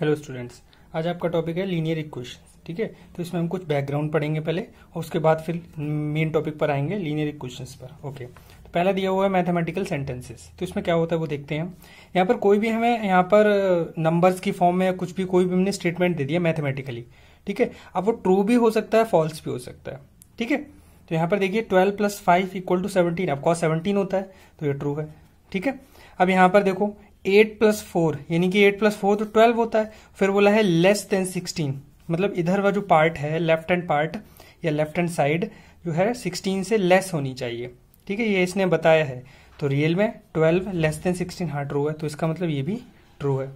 Hello students आज आपका topic है लीनियर इक्वेशन ठीक है तो इसमें हम कुछ बैकग्राउंड पढ़ेंगे पहले और उसके बाद फिर मेन टॉपिक पर आएंगे लीनियर इक्वेशंस पर ओके तो पहला दिया हुआ है मैथमेटिकल सेंटेंसेस तो इसमें क्या होता है वो देखते हैं हम यहाँ पर कोई भी हमें यहाँ पर नंबर्स uh, की फॉर्म में या कुछ भी कोई भी हमने स्टेटमेंट दे दिया मैथमेटिकली ठीक है अब वो ट्रू भी हो सकता है फॉल्स भी हो सकता है ठीक है तो यहाँ पर देखिए twelve plus five equal to seventeen अब कॉस सेवनटीन होता है तो ये ट्रू है ठीक है अब यहाँ पर देखो एट प्लस फोर यानी कि एट प्लस फोर तो ट्वेल्व होता है फिर बोला है लेस देन सिक्सटीन मतलब इधर वह जो पार्ट है लेफ्ट हैंड पार्ट या लेफ्ट हैंड साइड जो है सिक्सटीन से लेस होनी चाहिए ठीक है ये इसने बताया है तो रियल में ट्वेल्व लेस देन सिक्सटीन हाँ ट्रू है तो इसका मतलब ये भी ट्रू है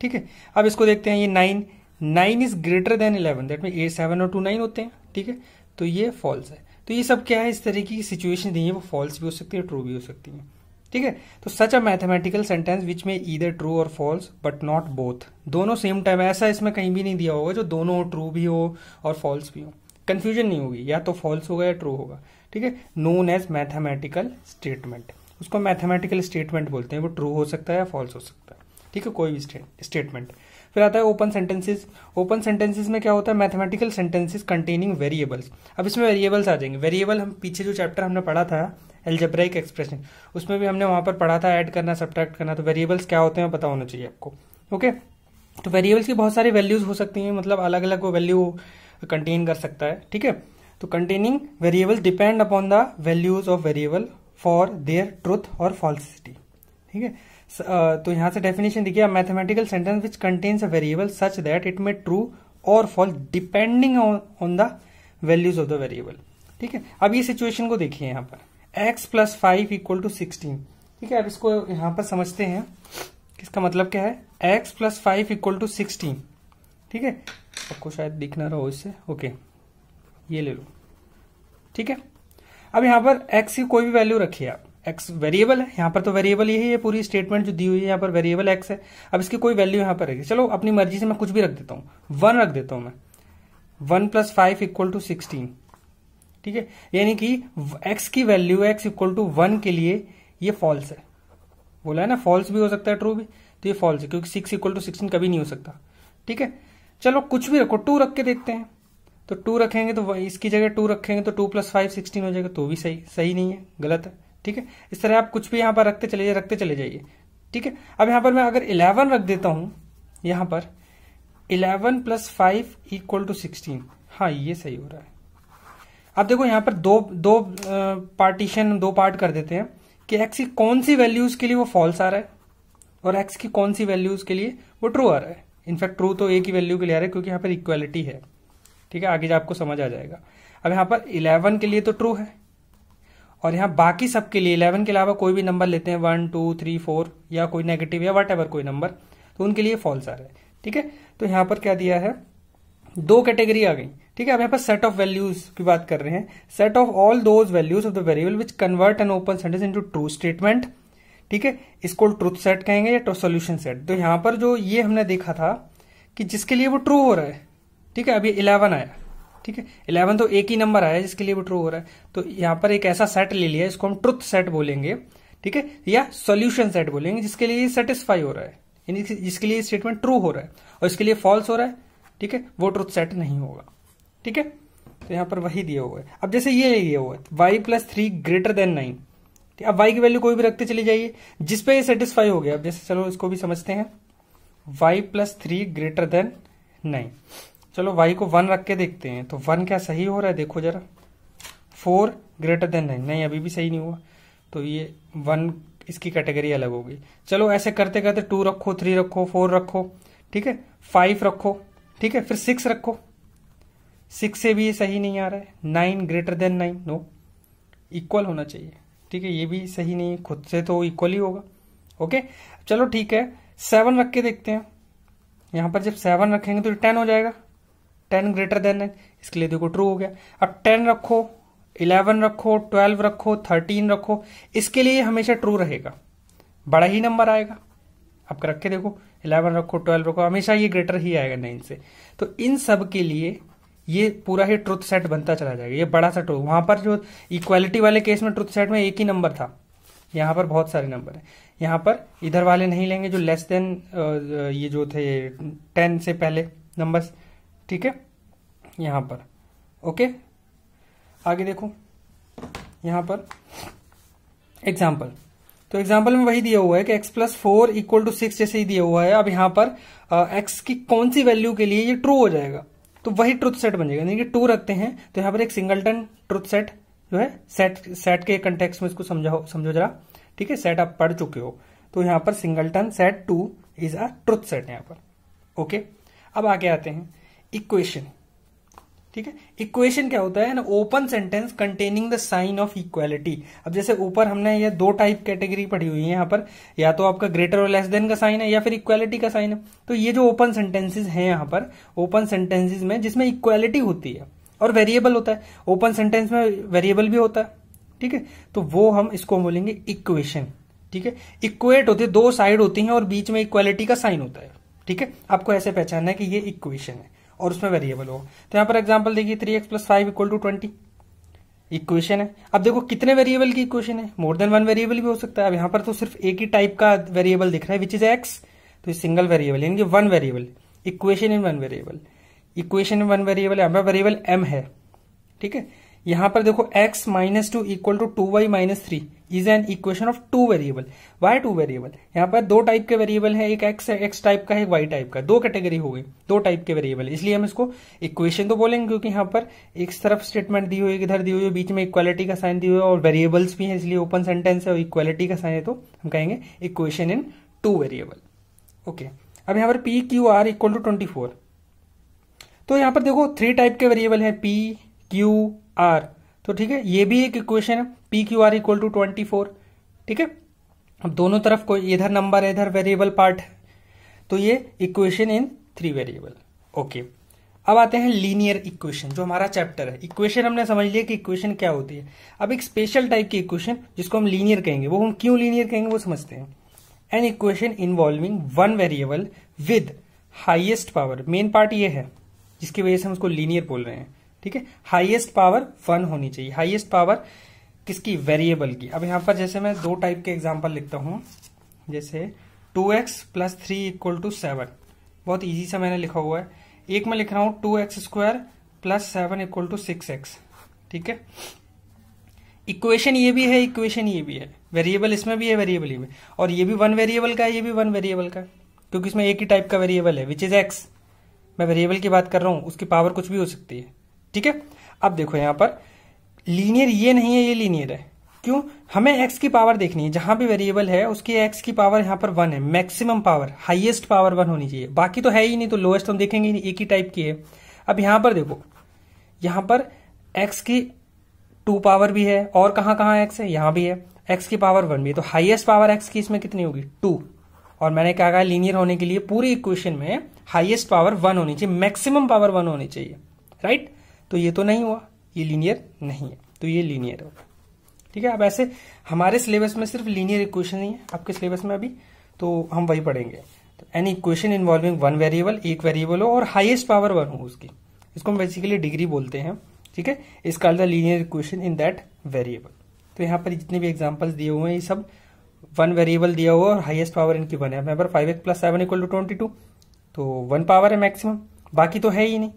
ठीक है अब इसको देखते हैं ये nine nine is greater than eleven that mean a seven और टू नाइन होते हैं ठीक है तो ये फॉल्स है तो ये सब क्या है इस तरीके की सिचुएशन दी है वो फॉल्स भी हो सकती है ट्रू भी हो सकती है ठीक है तो सच अ मैथमेटिकल सेंटेंस विच में ईदर ट्रू और फॉल्स बट नॉट बोथ दोनों सेम टाइम ऐसा इसमें कहीं भी नहीं दिया होगा जो दोनों ट्रू भी हो और फॉल्स भी हो कंफ्यूजन नहीं होगी या तो फॉल्स होगा या ट्रू होगा ठीक है नोन एज मैथमेटिकल स्टेटमेंट उसको मैथमेटिकल स्टेटमेंट बोलते हैं वो ट्रू हो सकता है या फॉल्स हो सकता है ठीक है कोई भी स्टेटमेंट फिर आता है ओपन सेंटेंसेस ओपन सेंटेंसेस में क्या होता है मैथमेटिकल सेंटेंसेस कंटेनिंग वेरिएबल्स अब इसमें वेरिएबल्स आ जाएंगे वेरिएबल हम पीछे जो चैप्टर हमने पढ़ा था एल्जेब्राइक एक्सप्रेशन उसमें भी हमने वहाँ पर पढ़ा था ऐड करना सब्ट्रैक्ट करना तो वेरिएबल्स क्या होते हैं पता होना चाहिए आपको ओके तो वेरिएबल्स की बहुत सारी वैल्यूज हो सकती हैं मतलब अलग अलग वो वैल्यू कंटेन कर सकता है ठीक है तो containing variables depend upon the values of variable for their truth और फॉल्सिटी ठीक है तो यहाँ से डेफिनेशन देखिए mathematical sentence which contains a variable such that it may true और false depending on the values of the variable ठीक है अब ये सिचुएशन को देखिए यहाँ पर X plus five equal to sixteen ठीक है अब इसको यहां पर समझते हैं इसका मतलब क्या है X plus five equal to sixteen ठीक है आपको शायद दिखना रहो इससे ओके ये ले लो ठीक है अब यहां पर एक्स की कोई भी वैल्यू रखिए आप एक्स वेरिएबल है यहां पर तो वेरिएबल यही है पूरी स्टेटमेंट जो दी हुई है यहां पर वेरिएबल एक्स है अब इसकी कोई वैल्यू यहां पर रखिए चलो अपनी मर्जी से मैं कुछ भी रख देता हूँ वन रख देता हूं मैं one plus five equal to sixteen ठीक है यानी कि x की value x equal to one के लिए ये फॉल्स है बोला है ना फॉल्स भी हो सकता है ट्रू भी तो ये फॉल्स है क्योंकि सिक्स इक्वल टू सिक्सटीन कभी नहीं हो सकता ठीक है चलो कुछ भी रखो टू रख के देखते हैं तो टू रखेंगे तो इसकी जगह टू रखेंगे तो टू प्लस फाइव सिक्सटीन हो जाएगा तो भी सही सही नहीं है गलत है ठीक है इस तरह आप कुछ भी यहां पर रखते चले जाइए रखते चले जाइए ठीक है अब यहां पर मैं अगर इलेवन रख देता हूं यहां पर eleven plus five equal to sixteen हाँ ये सही हो रहा है अब देखो यहाँ पर दो दो पार्टीशन दो पार्ट कर देते हैं कि एक्स की कौन सी वैल्यूज के लिए वो फॉल्स आ रहा है और एक्स की कौन सी वैल्यूज के लिए वो ट्रू आ रहा है इनफैक्ट ट्रू तो ए की वैल्यू के लिए आ रहा है क्योंकि यहाँ पर इक्वालिटी है ठीक है आगे आपको समझ आ जाएगा अब यहाँ पर इलेवन के लिए तो ट्रू है और यहाँ बाकी सब के लिए इलेवन के अलावा कोई भी नंबर लेते हैं वन टू थ्री फोर या कोई नेगेटिव या वट कोई नंबर तो उनके लिए फॉल्स आ रहा है ठीक है तो यहाँ पर क्या दिया है दो कैटेगरी आ गई ठीक है अब यहाँ पर सेट ऑफ वैल्यूज की बात कर रहे हैं set of all those values of the variable which convert an open sentence into true statement ठीक है इसको ट्रूथ सेट कहेंगे या सोल्यूशन सेट तो यहां पर जो ये हमने देखा था कि जिसके लिए वो ट्रू हो रहा है ठीक है अब ये इलेवन आया ठीक है इलेवन तो एक ही नंबर आया जिसके लिए वो ट्रू हो रहा है तो यहां पर एक ऐसा सेट ले लिया इसको हम ट्रुथ सेट बोलेंगे ठीक है या सोल्यूशन सेट बोलेंगे जिसके लिए सेटिस्फाई हो रहा है जिसके लिए स्टेटमेंट ट्रू हो रहा है और इसके लिए फॉल्स हो रहा है ठीक है वो ट्रुथ सेट नहीं होगा ठीक है तो यहां पर वही दिया हुआ है अब जैसे ये दिया हुआ है y plus three greater than nine अब वाई की वैल्यू कोई भी रखते चले जाइए जिसपे ये सेटिस्फाई हो गया अब जैसे चलो इसको भी समझते हैं y plus three greater than nine चलो वाई को वन रख के देखते हैं तो वन क्या सही हो रहा है देखो जरा फोर ग्रेटर देन नाइन नहीं अभी भी सही नहीं हुआ तो ये वन इसकी कैटेगरी अलग होगी चलो ऐसे करते करते टू रखो थ्री रखो फोर रखो ठीक है फाइव रखो ठीक है फिर सिक्स रखो सिक्स से भी ये सही नहीं आ रहा है nine greater than nine no equal होना चाहिए ठीक है ये भी सही नहीं है खुद से तो इक्वल ही होगा ओके चलो ठीक है सेवन रख के देखते हैं यहां पर जब सेवन रखेंगे तो टेन हो जाएगा टेन ग्रेटर देन नाइन इसके लिए देखो ट्रू हो गया अब टेन रखो इलेवन रखो ट्वेल्व रखो थर्टीन रखो इसके लिए हमेशा ट्रू रहेगा बड़ा ही नंबर आएगा आप रखे देखो इलेवन रखो ट्वेल्व रखो हमेशा ये ग्रेटर ही आएगा नाइन से तो इन सब के लिए ये पूरा ही ट्रुथ सेट बनता चला जाएगा ये बड़ा सा ट्रुथ वहां पर जो इक्वालिटी वाले केस में ट्रुथ सेट में एक ही नंबर था यहाँ पर बहुत सारे नंबर है यहाँ पर इधर वाले नहीं लेंगे जो लेस देन ये जो थे टेन से पहले नंबर ठीक है यहाँ पर ओके आगे देखो यहाँ पर एग्जाम्पल तो एग्जाम्पल में वही दिया हुआ है कि x plus four equal to six जैसे ही दिया हुआ है अब यहां पर आ, x की कौन सी वैल्यू के लिए ये ट्रू हो जाएगा तो वही ट्रुथ सेट बन जाएगा यानी कि टू रखते हैं तो यहां पर एक सिंगलटन ट्रुथ सेट जो है सेट सेट के कंटेक्स में इसको समझाओ समझो जरा ठीक है सेट आप पढ़ चुके हो तो यहां पर singleton set two is a truth set यहां पर ओके अब आगे आते हैं इक्वेशन ठीक है इक्वेशन क्या होता है ना open sentence containing the sign of equality अब जैसे ऊपर हमने ये दो टाइप कैटेगरी पढ़ी हुई है यहाँ पर या तो आपका ग्रेटर और लेस देन का साइन है या फिर इक्वालिटी का साइन है तो ये जो ओपन सेंटेंसेज हैं यहाँ पर ओपन सेंटेंसेज में जिसमें इक्वालिटी होती है और वेरिएबल होता है ओपन सेंटेंस में वेरिएबल भी होता है ठीक है तो वो हम इसको बोलेंगे इक्वेशन ठीक है इक्वेट होते दो साइड होती हैं और बीच में इक्वालिटी का साइन होता है ठीक है आपको ऐसे पहचानना है कि ये इक्वेशन है और उसमें वेरिएबल होगा तो यहां पर एग्जाम्पल देखिए three x plus five equal to twenty equation है अब देखो कितने वेरिएबल की इक्वेशन है मोर देन वन वेरिएबल भी हो सकता है अब यहां पर तो सिर्फ एक ही टाइप का वेरिएबल दिख रहा है विच इज एक्स तो सिंगल वेरिएबल यानी कि one variable equation in one variable equation in one variable m variable m है ठीक है यहां पर देखो x minus two equal to two y minus three is an equation of two variable y two variable यहाँ पर दो type के वेरिएबल है एक एक्स है एक्स टाइप का है वाई टाइप का दो कैटेगरी हो गई दो टाइप के वेरिएबल इसलिए हम इसको इक्वेशन तो बोलेंगे क्योंकि यहाँ पर एक तरफ स्टेटमेंट दी हुई इधर दी हुई है बीच में इक्वालिटी का साइन दी हुई है और वेरिएबल्स भी है इसलिए ओपन सेंटेंस है और इक्वालिटी का साइन है तो हम कहेंगे equation in two variable okay अब यहाँ पर p q r equal to twenty four तो यहाँ पर देखो थ्री टाइप के वेरिएबल है पी क्यू आर तो ठीक है ये भी एक इक्वेशन है p q r equal to twenty four ठीक है अब दोनों तरफ कोई इधर नंबर है इधर वेरिएबल पार्ट है तो ये equation in three variable okay अब आते हैं लीनियर इक्वेशन जो हमारा चैप्टर है इक्वेशन हमने समझ लिया कि इक्वेशन क्या होती है अब एक स्पेशल टाइप की इक्वेशन जिसको हम लीनियर कहेंगे वो हम क्यों लीनियर कहेंगे वो समझते हैं an equation involving one variable with highest power main part ये है जिसकी वजह से हम उसको लीनियर बोल रहे हैं ठीक है हाईएस्ट पावर वन होनी चाहिए हाईएस्ट पावर किसकी वेरिएबल की अब यहां पर जैसे मैं दो टाइप के एग्जाम्पल लिखता हूं जैसे two x plus three equal to seven बहुत ईजी से मैंने लिखा हुआ है एक मैं लिख रहा हूं two x square plus seven equal to six x ठीक है इक्वेशन ये भी है इक्वेशन ये भी है वेरिएबल इसमें भी है वेरिएबल ये में और ये भी वन वेरिएबल का है ये भी वन वेरिएबल का क्योंकि इसमें एक ही टाइप का वेरिएबल है विच इज एक्स मैं वेरिएबल की बात कर रहा हूं उसकी पावर कुछ भी हो सकती है ठीक है अब देखो यहाँ पर लीनियर ये नहीं है ये लीनियर है क्यों हमें एक्स की पावर देखनी है जहां भी वेरिएबल है उसकी एक्स की पावर यहां पर वन है maximum power highest power one होनी चाहिए बाकी तो है ही नहीं तो लोएस्ट हम देखेंगे नहीं एक ही टाइप की है अब यहां पर देखो यहां पर एक्स की टू पावर भी है और कहां कहां एक्स है यहां भी है एक्स की पावर वन भी है तो हाइएस्ट पावर एक्स की इसमें कितनी होगी टू और मैंने क्या कहा लीनियर होने के लिए पूरी इक्वेशन में हाइएस्ट पावर वन होनी चाहिए मैक्सिमम पावर वन होनी चाहिए राइट तो ये तो नहीं हुआ ये लीनियर नहीं है तो ये लीनियर होगा ठीक है अब ऐसे हमारे सिलेबस में सिर्फ लीनियर इक्वेशन ही है आपके सिलेबस में अभी तो हम वही पढ़ेंगे तो any equation involving one variable एक वेरिएबल हो और हाइएस्ट पावर वन हो उसकी इसको हम बेसिकली डिग्री बोलते हैं ठीक है is call the linear equation in that variable तो यहाँ पर जितने भी एग्जाम्पल्स दिए हुए हैं ये सब वन वेरिएबल दिया हुआ और हाईएस्ट पावर इनकी वन है five x plus seven equal to twenty two तो वन पावर है मैक्सिमम बाकी तो है ही नहीं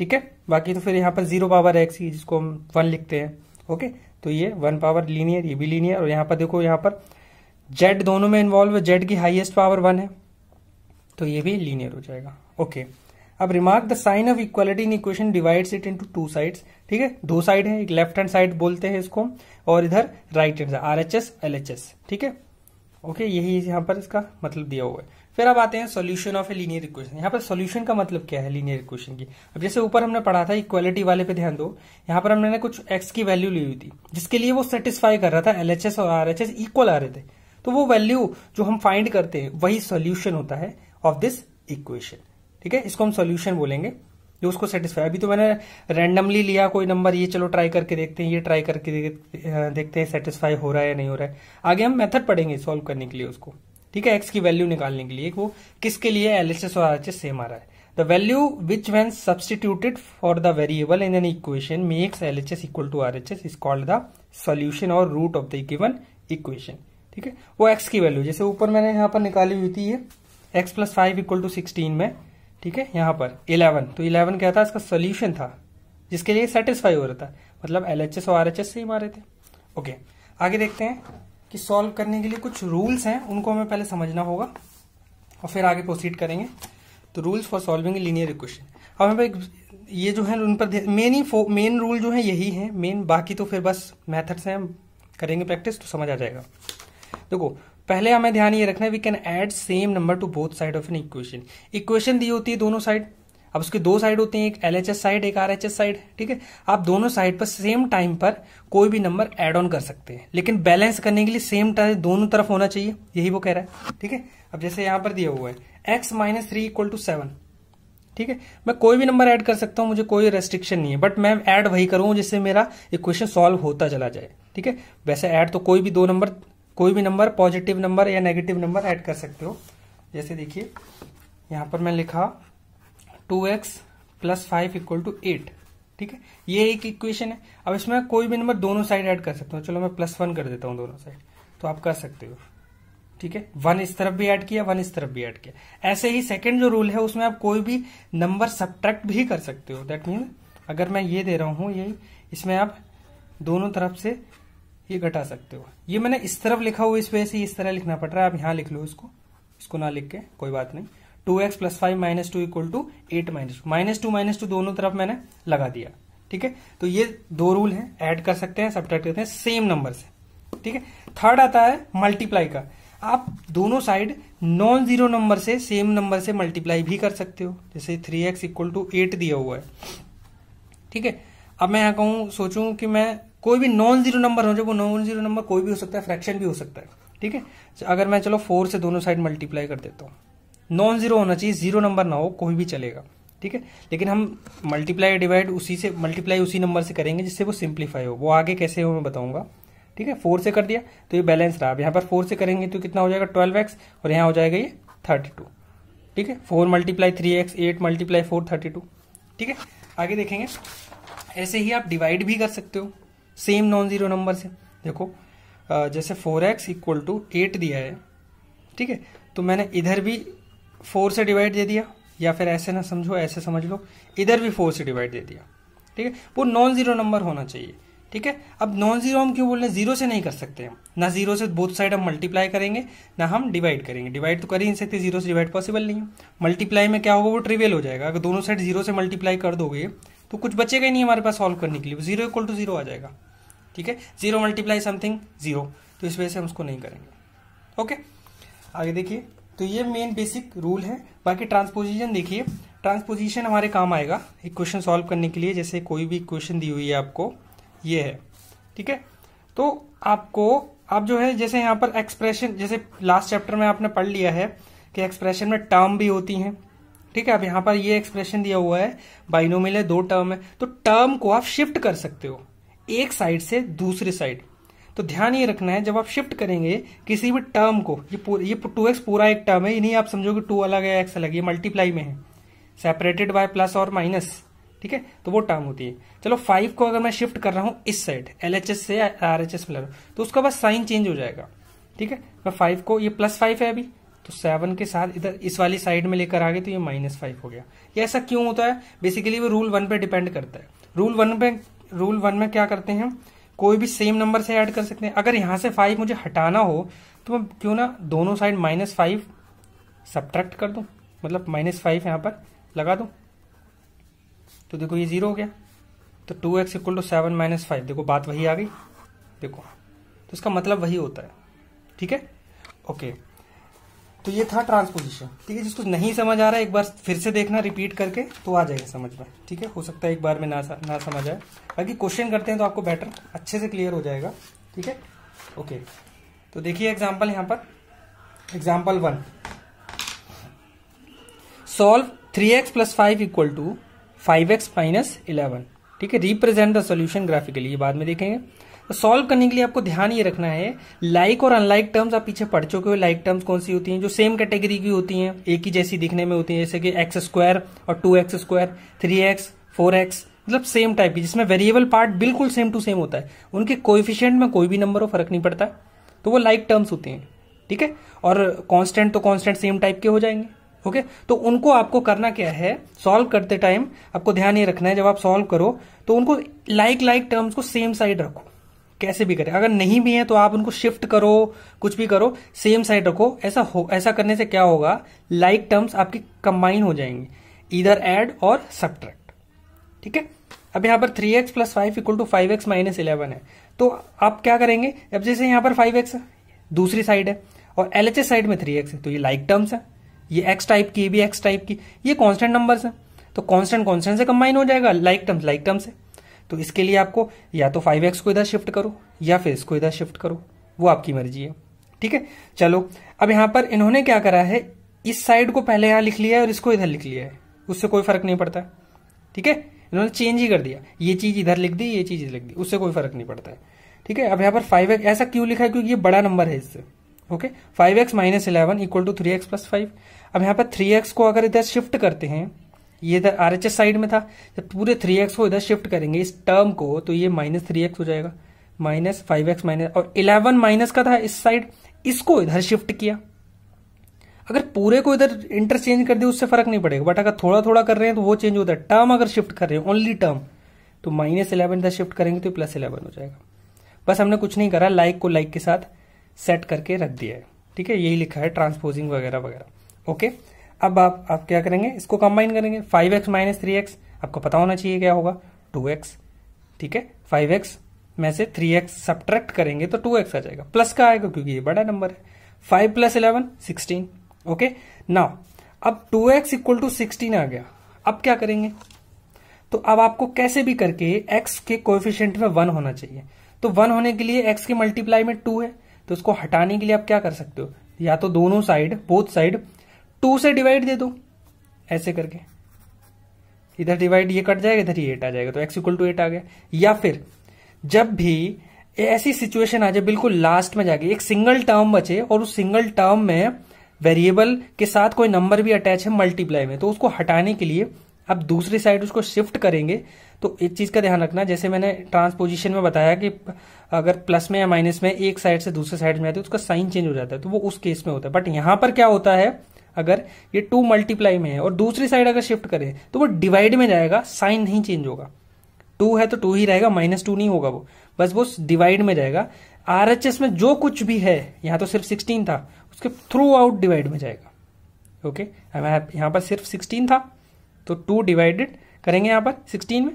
ठीक है बाकी तो फिर यहाँ पर जीरो पावर एक्स ही जिसको हम वन लिखते हैं ओके तो ये वन पावर लीनियर ये भी लीनियर और यहाँ पर देखो यहाँ पर जेड दोनों में इन्वॉल्व है जेड की हाइएस्ट पावर वन है तो ये भी लीनियर हो जाएगा ओके अब remark the sign of equality in equation divides it into two sides ठीक है दो साइड है एक लेफ्ट हैंड साइड बोलते हैं इसको और इधर right hand side R H S L H S ठीक है ओके यही यहां पर इसका मतलब दिया हुआ है फिर अब आते हैं solution of a linear equation यहाँ पर सॉल्यूशन का मतलब क्या है लीनियर इक्वेशन की अब जैसे ऊपर हमने पढ़ा था इक्वालिटी वाले पे ध्यान दो यहाँ पर हमने कुछ एक्स की वैल्यू ली हुई थी जिसके लिए वो सेटिस्फाई कर रहा था एल और आर इक्वल आ रहे थे तो वो वैल्यू जो हम फाइंड करते हैं वही सोल्यूशन होता है ऑफ दिस इक्वेशन ठीक है इसको हम सोल्यूशन बोलेंगे जो उसको सेटिस्फाई अभी तो मैंने रैंडमली लिया कोई नंबर ये चलो ट्राई करके देखते हैं ये ट्राई करके देखते हैं सेटिस्फाई हो रहा है या नहीं हो रहा है आगे हम मेथड पढ़ेंगे सॉल्व करने के लिए उसको ठीक है एक्स की वैल्यू निकालने के लिए वो किसके लिए एल एच एस और आर एच एस सेम आ रहा है the value which when substituted for the variable in an equation makes L H S equal to R H S is called the solution और root of the given equation ठीक है वो x की value जैसे ऊपर मैंने यहाँ पर निकाली हुई थी x plus five equal to sixteen में ठीक है यहाँ पर इलेवन तो इलेवन क्या था इसका सोल्यूशन था जिसके लिए सेटिस्फाई हो रहा था मतलब एल एच एस और आर एच एस से ही मारे थे ओके आगे देखते हैं कि सॉल्व करने के लिए कुछ रूल्स हैं उनको हमें पहले समझना होगा और फिर आगे प्रोसीड करेंगे तो rules for solving linear equation अब हमें ये जो है उन पर मेन ही मेन रूल जो है यही है मेन बाकी तो फिर बस मैथड्स हैं करेंगे प्रैक्टिस तो समझ आ जाएगा देखो पहले हमें ध्यान ये रखना है we can add same number to both side of an equation equation दी होती है दोनों साइड अब उसके दो साइड होते हैं एक एल साइड एक आर साइड ठीक है आप दोनों साइड पर सेम टाइम पर कोई भी नंबर एड ऑन कर सकते हैं लेकिन बैलेंस करने के लिए सेम टाइम दोनों तरफ होना चाहिए यही वो कह रहा है ठीक है अब जैसे यहां पर दिया हुआ है x minus three equal to seven ठीक है मैं कोई भी नंबर एड कर सकता हूं मुझे कोई रेस्ट्रिक्शन नहीं है बट मैं एड वही करूं जिससे मेरा इक्वेशन सॉल्व होता चला जाए ठीक है वैसे एड तो कोई भी दो नंबर कोई भी नंबर पॉजिटिव नंबर या नेगेटिव नंबर एड कर सकते हो जैसे देखिए यहां पर मैं लिखा two x plus five equal to eight ठीक है ये एक इक्वेशन है अब इसमें कोई भी नंबर दोनों साइड ऐड कर सकता हूँ चलो मैं प्लस वन कर देता हूँ दोनों साइड तो आप कर सकते हो ठीक है वन इस तरफ भी ऐड किया वन इस तरफ भी ऐड किया ऐसे ही सेकेंड जो रूल है उसमें आप कोई भी नंबर सब्ट्रैक्ट भी कर सकते हो दैट मीन अगर मैं ये दे रहा हूं ये इसमें आप दोनों तरफ से ये घटा सकते हो ये मैंने इस तरफ लिखा हुआ इस वजह से इस तरह लिखना पड़ रहा है आप यहां लिख लो इसको इसको ना लिख के कोई बात नहीं two x plus five minus two equal to eight minus two minus two minus two दोनों तरफ मैंने लगा दिया ठीक है तो ये दो रूल हैं ऐड कर सकते हैं सब्ट्रैक्ट करते हैं सेम नंबर से ठीक है थर्ड आता है मल्टीप्लाई का आप दोनों साइड नॉन जीरो नंबर से सेम नंबर से मल्टीप्लाई भी कर सकते हो जैसे three x equal to eight दिया हुआ है ठीक है अब मैं यहां कहूं सोचूं कि मैं कोई भी नॉन जीरो नंबर हो जब वो नॉन जीरो नंबर कोई भी हो सकता है फ्रैक्शन भी हो सकता है ठीक है अगर मैं चलो फोर से दोनों साइड मल्टीप्लाई कर देता हूं नॉन जीरो होना चाहिए जीरो नंबर ना हो कोई भी चलेगा ठीक है लेकिन हम मल्टीप्लाई डिवाइड उसी से मल्टीप्लाई उसी नंबर से करेंगे जिससे वो सिंप्लीफाई हो वो आगे कैसे हो मैं बताऊंगा ठीक है फोर से कर दिया तो ये बैलेंस रहा अब यहाँ पर फोर से करेंगे तो कितना हो जाएगा ट्वेल्व एक्स और यहाँ हो जाएगा ये थर्टी टू ठीक है four multiply three x eight multiply four thirty two ठीक है आगे देखेंगे ऐसे ही आप डिवाइड भी कर सकते हो सेम नॉन जीरो नंबर से देखो जैसे four x equal to eight दिया है ठीक है तो मैंने इधर भी फोर से डिवाइड दे दिया या फिर ऐसे ना समझो ऐसे समझ लो इधर भी फोर से डिवाइड दे दिया ठीक है वो नॉन जीरो नंबर होना चाहिए ठीक है अब नॉन जीरो हम क्यों बोल रहे हैं जीरो से नहीं कर सकते हम ना जीरो से बोथ साइड हम मल्टीप्लाई करेंगे ना हम डिवाइड करेंगे डिवाइड तो कर ही नहीं सकते जीरो से डिवाइड पॉसिबल नहीं है मल्टीप्लाई में क्या होगा वो ट्रिवेल हो जाएगा अगर दोनों साइड जीरो से मल्टीप्लाई कर दोगे तो कुछ बचेगा ही नहीं हमारे पास सॉल्व करने के लिए जीरो इक्वल टू जीरो आ जाएगा ठीक है जीरो मल्टीप्लाई समथिंग जीरो तो इस वजह से हम उसको नहीं करेंगे ओके आगे देखिए तो ये मेन बेसिक रूल है बाकी ट्रांसपोजिशन देखिए ट्रांसपोजिशन हमारे काम आएगा एक क्वेश्चन सॉल्व करने के लिए जैसे कोई भी क्वेश्चन दी हुई है आपको ये है ठीक है तो आपको आप जो है जैसे यहाँ पर एक्सप्रेशन जैसे लास्ट चैप्टर में आपने पढ़ लिया है कि एक्सप्रेशन में टर्म भी होती हैं ठीक है अब यहाँ पर ये एक्सप्रेशन दिया हुआ है बाइनोमिल है दो टर्म है तो टर्म को आप शिफ्ट कर सकते हो एक साइड से दूसरी साइड तो ध्यान ये रखना है जब आप शिफ्ट करेंगे किसी भी टर्म को ये पूर, ये टू एक्स पूरा एक टर्म है ये नहीं आप समझो कि टू अलग है एक्स अलग ये मल्टीप्लाई में है सेपरेटेड बाय प्लस और माइनस ठीक है तो वो टर्म होती है चलो फाइव को अगर मैं शिफ्ट कर रहा हूँ इस साइड एल एच एस से आर एच एस तो उसका बस साइन चेंज हो जाएगा ठीक है मैं फाइव को ये प्लस फाइव है अभी तो सेवन के साथ इधर इस वाली साइड में लेकर आ गए तो ये माइनस फाइव हो गया ये ऐसा क्यों होता है बेसिकली वो रूल वन पे डिपेंड करता है रूल वन पे रूल वन में क्या करते हैं कोई भी सेम नंबर से ऐड कर सकते हैं अगर यहाँ से फाइव मुझे हटाना हो तो मैं क्यों ना दोनों साइड माइनस फाइव सब्ट्रैक्ट कर दूँ मतलब माइनस फाइव यहाँ पर लगा दूँ तो देखो ये जीरो हो गया तो two x equal to seven minus five देखो बात वही आ गई देखो तो इसका मतलब वही होता है ठीक है ओके तो ये था ट्रांसपोजिशन ठीक है जिसको नहीं समझ आ रहा है एक बार फिर से देखना रिपीट करके तो आ जाएगा समझ में ठीक है हो सकता है एक बार में ना ना समझ आए बाकी क्वेश्चन करते हैं तो आपको बेटर अच्छे से क्लियर हो जाएगा ठीक है ओके तो देखिए एग्जाम्पल यहाँ पर example one solve three x plus five equal to five x minus eleven ठीक है रिप्रेजेंट द सोल्यूशन ग्राफिकली ये बाद में देखेंगे सॉल्व करने के लिए आपको ध्यान ये रखना है लाइक और अनलाइक टर्म्स आप पीछे पढ़ चुके हो लाइक टर्म्स कौन सी होती हैं जो सेम कैटेगरी की होती हैं एक ही जैसी दिखने में होती हैं जैसे कि एक्स स्क्वायर और two x square three x four x मतलब सेम टाइप की जिसमें वेरिएबल पार्ट बिल्कुल सेम टू सेम होता है उनके कोइफिशियंट में कोई भी नंबर हो फर्क नहीं पड़ता तो वो लाइक टर्म्स होती हैं ठीक है और कॉन्स्टेंट तो कॉन्स्टेंट सेम टाइप के हो जाएंगे ओके okay? तो उनको आपको करना क्या है सॉल्व करते टाइम आपको ध्यान ये रखना है जब आप सॉल्व करो तो उनको लाइक लाइक टर्म्स को सेम साइड रखो कैसे भी करें अगर नहीं भी है तो आप उनको शिफ्ट करो कुछ भी करो सेम साइड रखो ऐसा हो ऐसा करने से क्या होगा लाइक like टर्म्स आपकी कंबाइन हो जाएंगे इधर एड और सब्ट्रैक्ट ठीक है अब यहां पर three x plus five equal to five x minus eleven है तो आप क्या करेंगे अब जैसे यहां पर फाइव एक्स दूसरी साइड है और एल साइड में थ्री एक्स है तो ये लाइक like टर्म्स है ये एक्स टाइप की ये भी एक्स टाइप की ये कॉन्स्टेंट नंबर्स है तो कॉन्स्टेंट कॉन्स्टेंट से कंबाइन हो जाएगा लाइक टर्म्स लाइक टर्म्स है तो इसके लिए आपको या तो फाइव एक्स को इधर शिफ्ट करो या फिर इसको इधर शिफ्ट करो वो आपकी मर्जी है ठीक है चलो अब यहां पर इन्होंने क्या करा है इस साइड को पहले यहां लिख लिया है और इसको इधर लिख लिया है उससे कोई फर्क नहीं पड़ता ठीक है इन्होंने चेंज ही कर दिया ये चीज इधर लिख दी ये चीज लिख दी उससे कोई फर्क नहीं पड़ता है ठीक है अब यहां पर फाइव एक्स ऐसा क्यों लिखा है क्योंकि ये बड़ा नंबर है इससे okay five x minus eleven equal to three x plus five अब यहां पर थ्री एक्स को अगर इधर शिफ्ट करते हैं ये इधर आर एच एस साइड में था जब पूरे थ्री एक्स को इधर शिफ्ट करेंगे इस टर्म को तो ये माइनस थ्री एक्स हो जाएगा माइनस फाइव एक्स माइनस और इलेवन माइनस का था इस साइड इसको इधर शिफ्ट किया अगर पूरे को इधर इंटरचेंज कर दे उससे फर्क नहीं पड़ेगा बट अगर थोड़ा थोड़ा कर रहे हैं तो वो चेंज होता है टर्म अगर शिफ्ट कर रहे हैं ओनली टर्म तो माइनस इलेवन इधर शिफ्ट करेंगे तो प्लस इलेवन हो जाएगा बस हमने कुछ नहीं करा लाइक को लाइक के साथ सेट करके रख दिया है ठीक है यही लिखा है ट्रांसपोजिंग वगैरह वगैरह ओके अब आप आप क्या करेंगे इसको कंबाइन करेंगे five x minus three x आपको पता होना चाहिए क्या होगा टू एक्स ठीक है फाइव एक्स में से थ्री एक्स सब्ट्रैक्ट करेंगे तो टू एक्स आ जाएगा प्लस का आएगा क्योंकि ये बड़ा नंबर है five plus eleven sixteen okay now अब two x equal to sixteen आ गया अब क्या करेंगे तो अब आपको कैसे भी करके एक्स के कोएफिशिएंट में वन होना चाहिए तो वन होने के लिए एक्स के मल्टीप्लाई में टू है तो उसको हटाने के लिए आप क्या कर सकते हो या तो दोनों साइड बोथ साइड टू से डिवाइड दे दो ऐसे करके इधर डिवाइड ये कट जाएगा इधर ही एट आ जाएगा तो एक्स इक्वल टू एट आ गया या फिर जब भी ऐसी सिचुएशन आ जाए बिल्कुल लास्ट में जाके एक सिंगल टर्म बचे और उस सिंगल टर्म में वेरिएबल के साथ कोई नंबर भी अटैच है मल्टीप्लाई में तो उसको हटाने के लिए आप दूसरी साइड उसको शिफ्ट करेंगे तो एक चीज का ध्यान रखना जैसे मैंने ट्रांसपोजिशन में बताया कि अगर प्लस में या माइनस में एक साइड से दूसरे साइड में आती तो है उसका साइन चेंज हो जाता है तो वो उस केस में होता है बट यहां पर क्या होता है अगर ये टू मल्टीप्लाई में है और दूसरी साइड अगर शिफ्ट करें तो वो डिवाइड में जाएगा साइन नहीं चेंज होगा टू है तो टू ही रहेगा माइनस टू नहीं होगा वो बस वो डिवाइड में जाएगा आर में जो कुछ भी है यहाँ तो सिर्फ सिक्सटीन था उसके थ्रू आउट डिवाइड में जाएगा ओके okay? यहां पर सिर्फ सिक्सटीन था तो टू डिवाइडेड करेंगे यहां पर सिक्सटीन में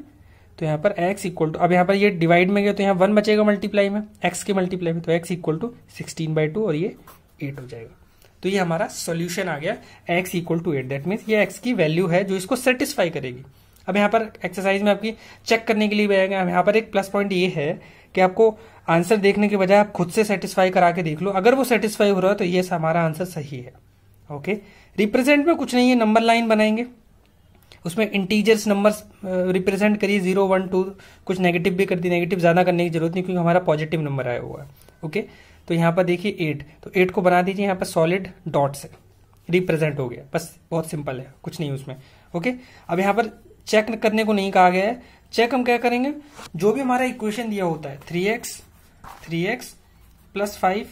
तो यहां पर एक्स इक्वल टू अब यहां पर ये डिवाइड में गया तो यहां वन बचेगा मल्टीप्लाई में एक्स के मल्टीप्लाई में तो x equal to sixteen by two और ये एट हो जाएगा तो ये हमारा सोल्यूशन आ गया x equal to eight that means ये एक्स की वैल्यू है जो इसको सेटिस्फाई करेगी अब यहाँ पर एक्सरसाइज में आपकी चेक करने के लिए आएगा यहाँ पर एक प्लस पॉइंट ये है कि आपको आंसर देखने के बजाय आप खुद से सेटिस्फाई करा के देख लो अगर वो सेटिस्फाई हो रहा है तो ये हमारा आंसर सही है ओके रिप्रेजेंट में कुछ नहीं है नंबर लाइन बनाएंगे उसमें इंटीजर्स नंबर्स रिप्रेजेंट करिए जीरो वन टू कुछ नेगेटिव भी कर दी नेगेटिव ज़्यादा करने की जरूरत नहीं क्योंकि हमारा पॉजिटिव नंबर आया हुआ है ओके okay? तो यहाँ पर देखिए एट तो एट को बना दीजिए यहाँ पर सॉलिड डॉट से रिप्रेजेंट हो गया बस बहुत सिंपल है कुछ नहीं उसमें ओके अब यहाँ पर चेक करने को नहीं कहा गया है चेक हम क्या करेंगे जो भी हमारा इक्वेशन दिया होता है three x three x plus five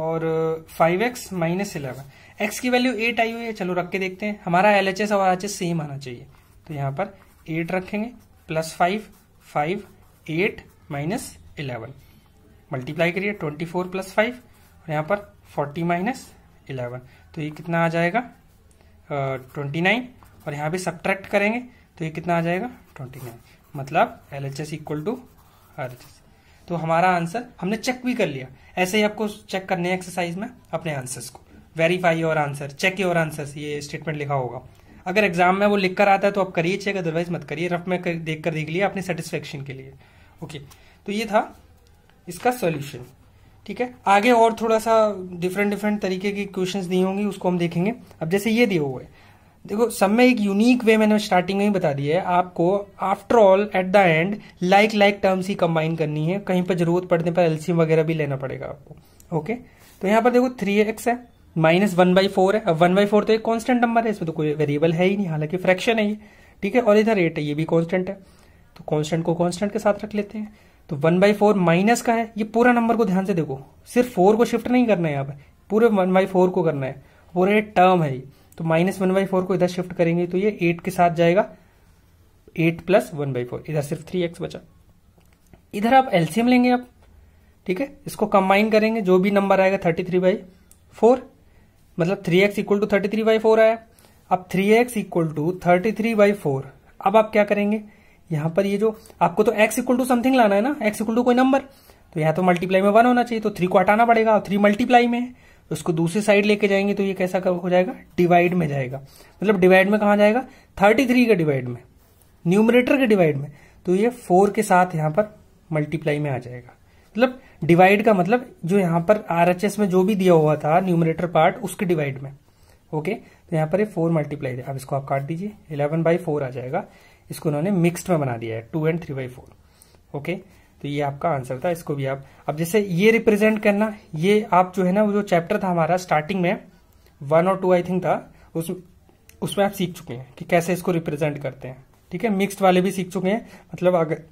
और five x minus eleven x की वैल्यू एट आई हुई है चलो रख के देखते हैं हमारा एल एच एस और आर एच एस सेम आना चाहिए तो यहाँ पर एट रखेंगे plus five five eight minus eleven multiply करिए ट्वेंटी फोर प्लस फाइव और यहाँ पर फोर्टी माइनस इलेवन तो ये कितना आ जाएगा ट्वेंटी नाइन और यहाँ भी सब्ट्रैक्ट करेंगे तो ये कितना आ जाएगा ट्वेंटी नाइन मतलब L H S equal to R H S तो हमारा आंसर हमने चेक भी कर लिया ऐसे ही आपको चेक करने हैं एक्सरसाइज में अपने आंसर्स को verify your answer check your answer ये स्टेटमेंट लिखा होगा अगर एग्जाम में वो लिख कर आता है तो आप करिए चेक अदरवाइज मत करिए रफ में कर, देख कर देख लिया अपने सेटिस्फेक्शन के लिए ओके तो ये था इसका सॉल्यूशन ठीक है आगे और थोड़ा सा डिफरेंट डिफरेंट तरीके की क्वेश्चंस दी होंगी उसको हम देखेंगे अब जैसे ये दिए हुए देखो सब में एक यूनिक वे मैंने स्टार्टिंग में ही बता दिया है आपको after all at the end like like terms ही कंबाइन करनी है कहीं पर जरूरत पड़ने पर एलसीएम वगैरह भी लेना पड़ेगा आपको ओके तो यहां पर देखो थ्री एक्स है माइनस वन बाई फोर है अब वन बाई फोर तो एक कांस्टेंट नंबर है इसमें तो कोई वेरिएबल है ही नहीं हालांकि फ्रैक्शन है ये ठीक है और इधर एट है ये भी कांस्टेंट है तो कांस्टेंट को कांस्टेंट के साथ रख लेते हैं तो वन बाई फोर माइनस का है ये पूरा नंबर को ध्यान से देखो सिर्फ फोर को शिफ्ट नहीं करना है यहाँ पर पूरे वन बाई फोर को करना है पूरे टर्म है ये तो माइनस वन बाई फोर को इधर शिफ्ट करेंगे तो ये एट के साथ जाएगा eight plus one by four इधर सिर्फ थ्री एक्स बचा इधर आप एल्सियम लेंगे आप ठीक है इसको कंबाइन करेंगे जो भी नंबर आएगा थर्टी थ्री बाई फोर मतलब three x equal to thirty three by four आया अब three x equal to thirty three by four अब आप क्या करेंगे यहां पर ये जो आपको तो एक्स इक्वल टू समथिंग लाना है ना एक्स इक्वल टू कोई नंबर तो यहाँ तो मल्टीप्लाई में वन होना चाहिए तो थ्री को हटाना पड़ेगा और थ्री मल्टीप्लाई में है तो उसको दूसरी साइड लेके जाएंगे तो ये कैसा हो जाएगा डिवाइड में जाएगा मतलब डिवाइड में कहा जाएगा थर्टी थ्री के डिवाइड में न्यूमरेटर के डिवाइड में तो ये फोर के साथ यहाँ पर मल्टीप्लाई में आ जाएगा मतलब डिवाइड का मतलब जो यहाँ पर आर एच एस में जो भी दिया हुआ था न्यूमरेटर पार्ट उसके डिवाइड में ओके तो यहाँ पर ये फोर मल्टीप्लाई अब इसको आप काट दीजिए इलेवन बाई फोर आ जाएगा इसको उन्होंने मिक्सड में बना दिया है two and three by four okay तो ये आपका आंसर था इसको भी आप अब जैसे ये रिप्रेजेंट करना ये आप जो है ना वो जो चैप्टर था हमारा स्टार्टिंग में वन और टू आई थिंक था उस उसमें आप सीख चुके हैं कि कैसे इसको रिप्रेजेंट करते हैं ठीक है मिक्स्ड वाले भी सीख चुके हैं मतलब अगर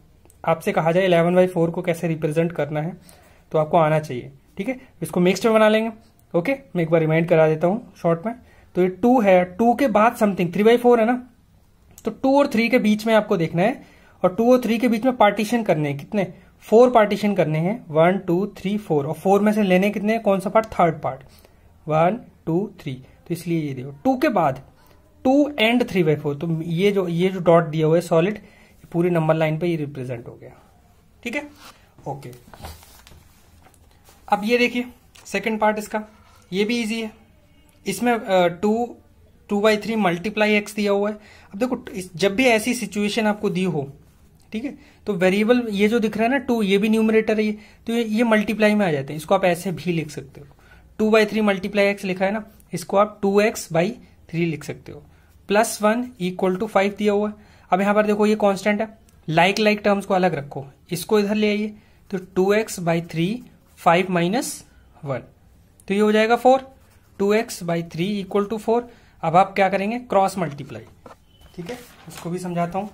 आपसे कहा जाए इलेवन बाई फोर को कैसे रिप्रेजेंट करना है तो आपको आना चाहिए ठीक है इसको मिक्स्ड में बना लेंगे ओके मैं एक बार रिमाइंड करा देता हूँ शॉर्ट में तो ये टू है टू के बाद समथिंग थ्री बाई फोर है ना तो टू और थ्री के बीच में आपको देखना है और टू और थ्री के बीच में पार्टीशन करने हैं कितने फोर पार्टीशन करने हैं वन टू थ्री फोर और फोर में से लेने कितने कौन सा part third part one two three तो इसलिए ये देखो टू के बाद two and three by four तो ये जो ये जो डॉट दिया हुआ है सॉलिड पूरी नंबर लाइन पे ये रिप्रेजेंट हो गया ठीक है ओके अब ये देखिए सेकेंड पार्ट इसका ये भी इजी है इसमें two two by three multiply x दिया हुआ है अब देखो जब भी ऐसी सिचुएशन आपको दी हो ठीक है तो वेरिएबल ये जो दिख रहा है ना टू ये भी न्यूमरेटर है तो ये, ये मल्टीप्लाई में आ जाते हैं इसको आप ऐसे भी लिख सकते हो two by three multiply x लिखा है ना इसको आप टू एक्स बाई थ्री लिख सकते हो plus one equal to five दिया हुआ है अब यहाँ पर देखो ये कॉन्स्टेंट है लाइक लाइक टर्म्स को अलग रखो इसको इधर ले आइए तो two x by three five minus one तो ये हो जाएगा four two x by three equal to four अब आप क्या करेंगे क्रॉस मल्टीप्लाई ठीक है उसको भी समझाता हूं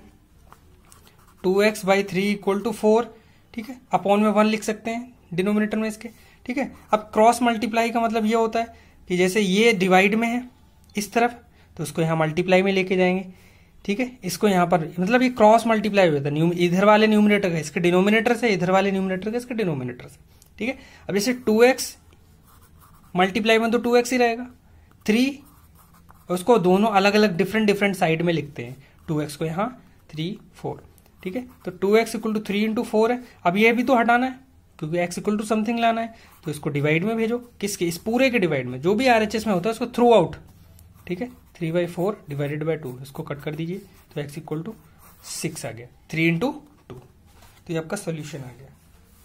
two x by three equal to four ठीक है अपॉन में वन लिख सकते हैं डिनोमिनेटर में इसके ठीक है अब क्रॉस मल्टीप्लाई का मतलब ये होता है कि जैसे ये डिवाइड में है इस तरफ तो उसको यहाँ मल्टीप्लाई में लेके जाएंगे ठीक है इसको यहाँ पर मतलब ये क्रॉस मल्टीप्लाई हुआ था इधर वाले न्यूमिनेटर का इसके डिनोमिनेटर से इधर वाले न्यूमिनेटर का इसके डिनोमिनेटर से ठीक है अब जैसे टू एक्स मल्टीप्लाई में तो टू एक्स ही रहेगा थ्री उसको दोनों अलग अलग डिफरेंट डिफरेंट साइड में लिखते हैं टू एक्स को यहाँ थ्री फोर ठीक है तो two x equal to three into four है अब ये भी तो हटाना है क्योंकि एक्स इक्वल टू समथिंग लाना है तो इसको डिवाइड में भेजो किसके इस पूरे के डिवाइड में जो भी आर एच एस में होता है उसको थ्रू आउट ठीक है three by four divided by two इसको कट कर दीजिए तो एक्स इक्वल टू सिक्स आ गया थ्री इंटू टू तो ये आपका सोल्यूशन आ गया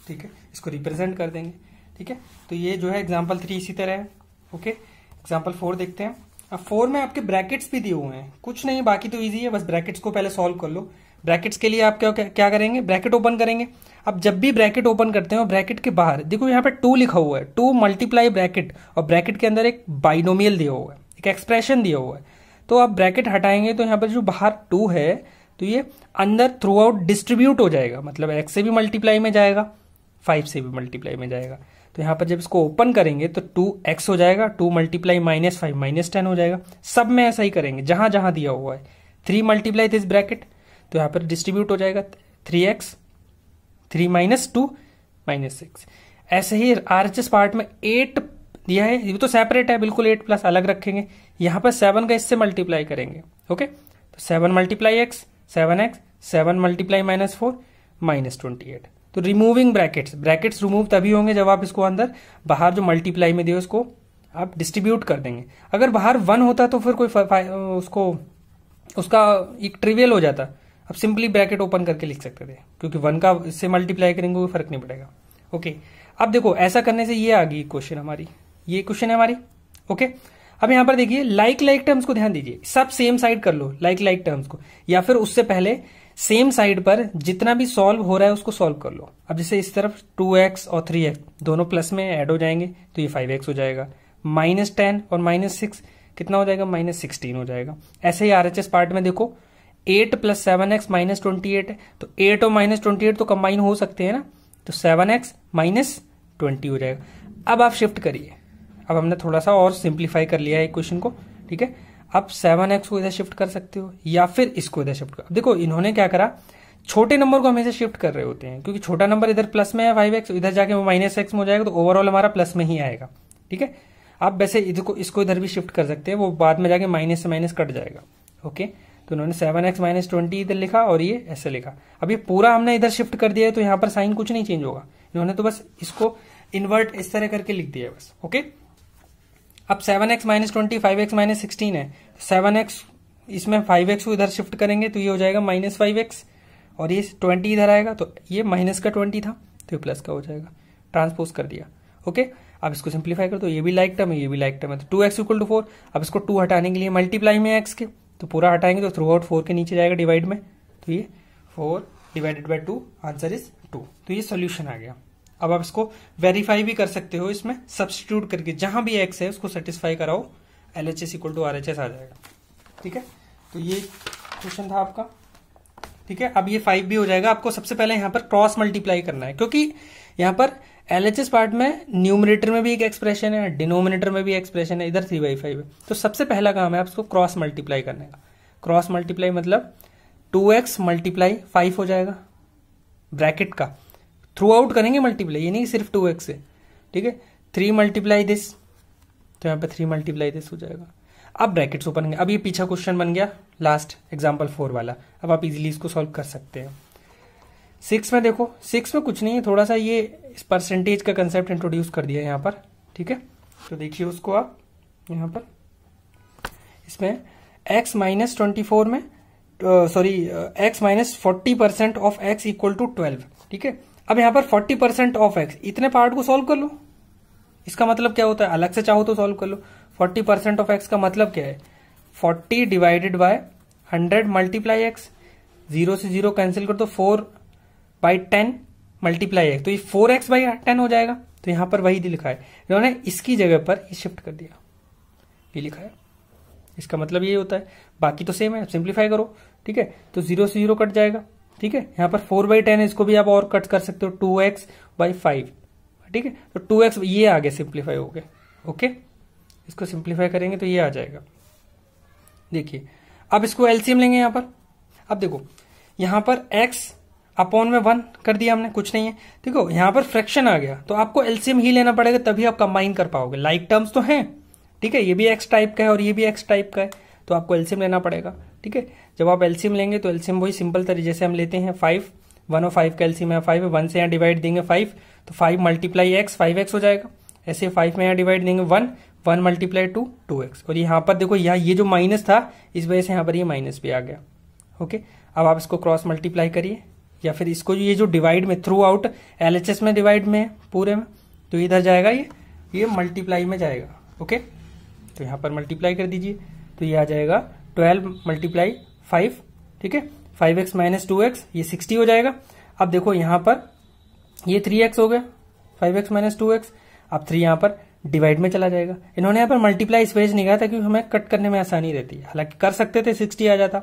ठीक है इसको रिप्रेजेंट कर देंगे ठीक है तो ये जो है एग्जाम्पल थ्री इसी तरह है ओके एग्जाम्पल फोर देखते हैं अब फोर में आपके ब्रैकेट्स भी दिए हुए हैं कुछ नहीं बाकी तो ईजी है बस ब्रैकेट्स को पहले सॉल्व कर लो ब्रैकेट्स के लिए आप क्या क्या करेंगे ब्रैकेट ओपन करेंगे अब जब भी ब्रैकेट ओपन करते हो ब्रैकेट के बाहर देखो यहाँ पे टू लिखा हुआ है टू मल्टीप्लाई ब्रैकेट और ब्रैकेट के अंदर एक बाइनोमियल दिया हुआ है एक एक्सप्रेशन दिया हुआ है तो आप ब्रैकेट हटाएंगे तो यहाँ पर जो बाहर टू है तो ये अंदर थ्रू आउट डिस्ट्रीब्यूट हो जाएगा मतलब एक्स से भी मल्टीप्लाई में जाएगा फाइव से भी मल्टीप्लाई में जाएगा तो यहाँ पर जब इसको ओपन करेंगे तो टू एक्स हो जाएगा two multiply minus five minus ten हो जाएगा सब में ऐसा ही करेंगे जहां जहां दिया हुआ है थ्री मल्टीप्लाई दिस ब्रैकेट तो यहाँ पर डिस्ट्रीब्यूट हो जाएगा three x three minus two minus six ऐसे ही आर एच एस पार्ट में एट दिया है ये तो सेपरेट है बिल्कुल एट प्लस अलग रखेंगे यहाँ पर सेवन का इससे मल्टीप्लाई करेंगे ओके तो seven multiply x seven x seven multiply minus four minus twenty eight तो रिमूविंग ब्रैकेट्स ब्रैकेट्स रिमूव तभी होंगे जब आप इसको अंदर बाहर जो मल्टीप्लाई में दिए उसको आप डिस्ट्रीब्यूट कर देंगे अगर बाहर वन होता तो फिर कोई उसको उसका एक ट्रिवियल हो जाता आप सिंपली ब्रैकेट ओपन करके लिख सकते थे क्योंकि वन का इससे मल्टीप्लाई करेंगे कोई फर्क नहीं पड़ेगा ओके अब देखो ऐसा करने से ये आ गई क्वेश्चन हमारी ये क्वेश्चन है हमारी ओके अब यहां पर देखिए लाइक लाइक टर्म्स को ध्यान दीजिए सब सेम साइड कर लो लाइक लाइक टर्म्स को या फिर उससे पहले सेम साइड पर जितना भी सॉल्व हो रहा है उसको सॉल्व कर लो अब जैसे इस तरफ 2x और 3x दोनों प्लस में ऐड हो जाएंगे तो ये 5x हो जाएगा माइनस टेन और माइनस सिक्स कितना हो जाएगा माइनस सिक्सटीन हो जाएगा ऐसे ही आरएचएस पार्ट में देखो eight plus seven x minus twenty eight है तो एट और माइनस ट्वेंटी एट तो कंबाइन हो सकते हैं ना तो सेवन एक्स माइनस ट्वेंटी हो जाएगा अब आप शिफ्ट करिए अब हमने थोड़ा सा और सिंप्लीफाई कर लिया है क्वेश्चन को ठीक है आप सेवन एक्स को इधर शिफ्ट कर सकते हो या फिर इसको इधर शिफ्ट कर देखो इन्होंने क्या करा छोटे नंबर को हमेशा शिफ्ट कर रहे होते हैं क्योंकि छोटा नंबर इधर प्लस में है फाइव एक्स इधर जाके वो माइनस एक्स में हो जाएगा तो ओवरऑल हमारा प्लस में ही आएगा ठीक है आप वैसे इसको इसको इधर भी शिफ्ट कर सकते हैं वो बाद में जाके माइनस से माइनस कट जाएगा ओके तो उन्होंने सेवन एक्स माइनस ट्वेंटी इधर लिखा और ये ऐसे लिखा अब ये पूरा हमने इधर शिफ्ट कर दिया है तो यहां पर साइन कुछ नहीं चेंज होगा इन्होंने तो बस इसको इन्वर्ट इस तरह करके लिख दिया है बस ओके अब seven x minus twenty five x minus sixteen है सेवन एक्स इसमें फाइव एक्स को इधर शिफ्ट करेंगे तो ये हो जाएगा माइनस फाइव एक्स और ये ट्वेंटी इधर आएगा तो ये माइनस का ट्वेंटी था तो ये प्लस का हो जाएगा ट्रांसपोज कर दिया ओके अब इसको सिंप्लीफाई कर दो तो ये भी लाइक टर्म है ये भी लाइक टर्म है तो two x equal to four अब इसको टू हटाने के लिए मल्टीप्लाई में एक्स के तो पूरा हटाएंगे तो थ्रू आउट फोर के नीचे जाएगा डिवाइड में तो ये four divided by two answer is two तो ये सोल्यूशन आ गया अब आप इसको वेरीफाई भी कर सकते हो इसमें सब्सटीट्यूट करके जहां भी एक्स है उसको सेटिस्फाई कराओ L H S equal to R H S आ जाएगा ठीक है तो ये क्वेश्चन था आपका ठीक है अब ये फाइव भी हो जाएगा आपको सबसे पहले यहां पर क्रॉस मल्टीप्लाई करना है क्योंकि यहां पर एल एच एस पार्ट में न्यूमिनेटर में भी एक एक्सप्रेशन है डिनोमिनेटर में भी एक्सप्रेशन है इधर थ्री बाई फाइव है तो सबसे पहला काम है आपको क्रॉस मल्टीप्लाई करने का क्रॉस मल्टीप्लाई मतलब टू एक्स मल्टीप्लाई फाइव हो जाएगा ब्रैकेट का थ्रू आउट करेंगे मल्टीप्लाई ये नहीं सिर्फ टू एक्स से ठीक है थ्री मल्टीप्लाई दिस तो यहाँ पे थ्री मल्टीप्लाई दिस हो जाएगा अब ब्रैकेट्स ओपन अब ये पीछा क्वेश्चन बन गया लास्ट एग्जाम्पल फोर वाला अब आप इजिली इसको सॉल्व कर सकते हैं सिक्स में देखो सिक्स में कुछ नहीं है थोड़ा सा ये परसेंटेज का कंसेप्ट इंट्रोड्यूस कर दिया यहाँ पर ठीक है तो देखिए उसको आप यहाँ पर इसमें एक्स माइनस ट्वेंटी फोर में sorry x minus forty percent of x equal to twelve ठीक है अब यहां पर फोर्टी परसेंट ऑफ एक्स इतने पार्ट को सॉल्व कर लो इसका मतलब क्या होता है अलग से चाहो तो सॉल्व कर लो फोर्टी परसेंट ऑफ एक्स का मतलब क्या है forty divided by hundred multiply x zero से जीरो कैंसिल कर दो four by ten multiply x तो ये फोर एक्स बाई टेन हो जाएगा तो यहां पर वही लिखा है इन्होंने इसकी जगह पर ये शिफ्ट कर दिया ये लिखा है इसका मतलब ये होता है बाकी तो सेम है सिंप्लीफाई करो ठीक है तो जीरो से जीरो कट जाएगा ठीक है यहां पर फोर बाई टेन इसको भी आप और कट कर सकते हो टू एक्स बाई फाइव ठीक है तो टू एक्स ये आगे सिंप्लीफाई हो गया ओके इसको सिंप्लीफाई करेंगे तो ये आ जाएगा देखिए अब इसको एलसीएम लेंगे यहां पर अब देखो यहां पर एक्स अपॉन में वन कर दिया हमने कुछ नहीं है ठीक हो यहां पर फ्रैक्शन आ गया तो आपको एलसीएम ही लेना पड़ेगा तभी आप कंबाइन कर पाओगे लाइक like टर्म्स तो हैं ठीक है ये भी एक्स टाइप का है और ये भी एक्स टाइप का है तो आपको एलसीएम लेना पड़ेगा ठीक है जब आप एल्सियम लेंगे तो एल्सियम वही सिंपल तरीके से हम लेते हैं फाइव वन और फाइव का एल्सियम है फाइव वन से यहाँ डिवाइड देंगे फाइव तो five multiply x five x हो जाएगा ऐसे फाइव में यहाँ डिवाइड देंगे one one multiply two two x और यहाँ पर देखो यहाँ ये जो माइनस था इस वजह से यहाँ पर ये माइनस भी आ गया ओके अब आप इसको क्रॉस मल्टीप्लाई करिए या फिर इसको ये जो डिवाइड में थ्रू आउट एल में डिवाइड में पूरे में तो इधर जाएगा ये ये मल्टीप्लाई में जाएगा ओके तो यहाँ पर मल्टीप्लाई कर दीजिए तो ये आ जाएगा ट्वेल्व मल्टीप्लाई फाइव ठीक है five x minus two x ये सिक्सटी हो जाएगा अब देखो यहाँ पर ये थ्री एक्स हो गया five x minus two x अब थ्री यहां पर डिवाइड में चला जाएगा इन्होंने यहां पर मल्टीप्लाई इस वेज नहीं कहा था क्योंकि हमें कट करने में आसानी रहती है हालांकि कर सकते थे सिक्सटी आ जाता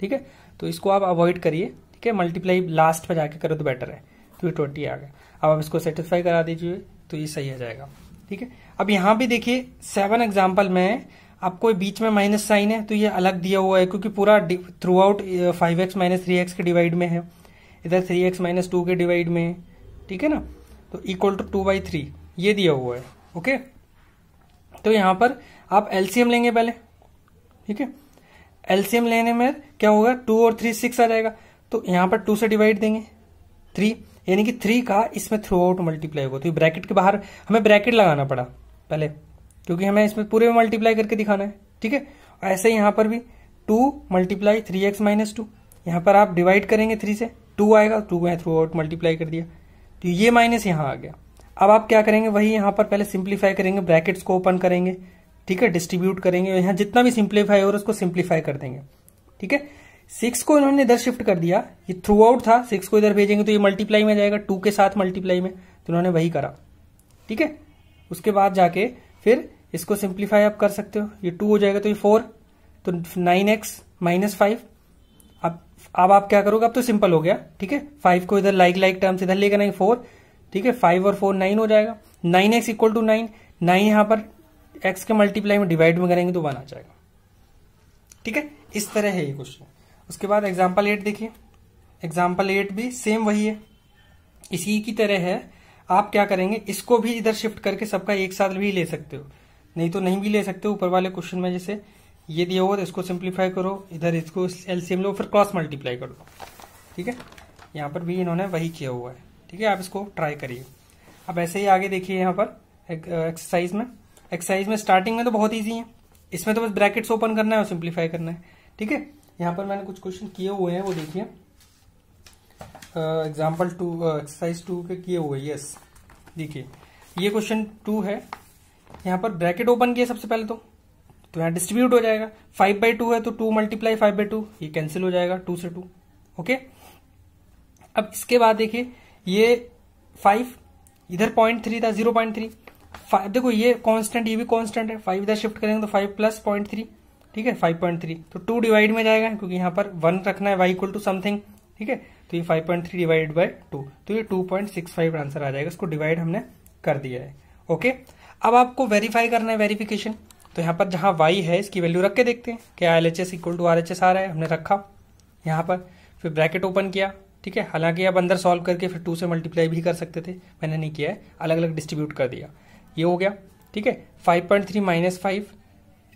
ठीक है तो इसको आप अवॉइड करिए ठीक है मल्टीप्लाई लास्ट पर जाके करो तो बेटर है तो ये ट्वेंटी आ गया अब आप इसको सेटिस्फाई करा दीजिए तो ये सही आ जाएगा ठीक है अब यहां भी देखिए सेवन एग्जाम्पल में अब कोई बीच में माइनस साइन है तो ये अलग दिया हुआ है क्योंकि पूरा throughout five x minus three x के डिवाइड में है इधर थ्री एक्स माइनस टू के डिवाइड में है ठीक है ना तो equal to two by three ये दिया हुआ है ओके तो यहाँ पर आप एलसीएम लेंगे पहले ठीक है एलसीएम लेने में क्या होगा टू और थ्री सिक्स आ जाएगा तो यहाँ पर टू से डिवाइड देंगे थ्री यानी कि थ्री का इसमें थ्रू आउट मल्टीप्लाई होगा तो ब्रैकेट के बाहर हमें ब्रैकेट लगाना पड़ा पहले क्योंकि हमें इसमें पूरे में मल्टीप्लाई करके दिखाना है ठीक है ऐसे यहां पर भी two multiply three x minus two यहां पर आप डिवाइड करेंगे थ्री से टू आएगा टू में थ्रू आउट मल्टीप्लाई कर दिया तो ये माइनस यहां आ गया अब आप क्या करेंगे वही यहां पर पहले सिंप्लीफाई करेंगे ब्रैकेट्स को ओपन करेंगे ठीक है डिस्ट्रीब्यूट करेंगे यहां जितना भी सिंप्लीफाई हो रहा है उसको सिंप्लीफाई कर देंगे ठीक है सिक्स को इन्होंने इधर शिफ्ट कर दिया ये थ्रू आउट था सिक्स को इधर भेजेंगे तो ये मल्टीप्लाई में जाएगा टू के साथ मल्टीप्लाई में तो उन्होंने वही करा ठीक है उसके बाद जाके फिर इसको सिंप्लीफाई आप कर सकते हो ये टू हो जाएगा तो ये फोर तो नाइन एक्स माइनस फाइव अब अब आप क्या करोगे अब तो सिंपल हो गया ठीक है फाइव को इधर लाइक लाइक टर्म्स इधर लेकर नहीं फोर ठीक है फाइव और फोर नाइन हो जाएगा nine x equal to nine nine यहां पर एक्स के मल्टीप्लाई में डिवाइड में करेंगे तो वन आ जाएगा ठीक है इस तरह है ये क्वेश्चन उसके बाद एग्जाम्पल एट देखिए एग्जाम्पल एट भी सेम वही है इसी की तरह है आप क्या करेंगे इसको भी इधर शिफ्ट करके सबका एक साथ भी ले सकते हो नहीं तो नहीं भी ले सकते ऊपर वाले क्वेश्चन में जैसे ये दिया हुआ तो इसको सिंप्लीफाई करो इधर इसको एलसीएम लो फिर क्रॉस मल्टीप्लाई कर लो ठीक है यहाँ पर भी इन्होंने वही किया हुआ है ठीक है आप इसको ट्राई करिए अब ऐसे ही आगे देखिए यहाँ पर एक्सरसाइज में एक्सरसाइज में स्टार्टिंग में तो बहुत ईजी है इसमें तो बस ब्रैकेट्स ओपन करना है और सिंप्लीफाई करना है ठीक है यहाँ पर मैंने कुछ क्वेश्चन किए हुए हैं वो देखिए एग्जाम्पल टू एक्सरसाइज टू के किए हुए यस देखिए ये क्वेश्चन टू है यहाँ पर ब्रैकेट ओपन किया सबसे पहले तो तो यहाँ डिस्ट्रीब्यूट हो जाएगा फाइव बाई टू है तो two multiply five by two ये कैंसिल हो जाएगा टू से टू ओके अब इसके बाद देखिए ये फाइव इधर पॉइंट थ्री था जीरो पॉइंट थ्री फाइव देखो ये कांस्टेंट ये भी कांस्टेंट है फाइव इधर शिफ्ट करेंगे तो फाइव प्लस पॉइंट थ्री ठीक है फाइव पॉइंट थ्री तो टू डिवाइड में जाएगा क्योंकि यहाँ पर वन रखना है वाई इक्वल टू समथिंग ठीक है तो ये five point three divide by two तो ये two point six five answer आ जाएगा इसको डिवाइड हमने कर दिया है ओके okay? अब आपको वेरीफाई करना है वेरिफिकेशन तो यहाँ पर जहाँ वाई है इसकी वैल्यू रख के देखते हैं क्या L H S equal to R H S आ रहा है हमने रखा यहाँ पर फिर ब्रैकेट ओपन किया ठीक है हालांकि आप अंदर सॉल्व करके फिर टू से मल्टीप्लाई भी कर सकते थे मैंने नहीं किया है अलग अलग डिस्ट्रीब्यूट कर दिया ये हो गया ठीक है five point three minus five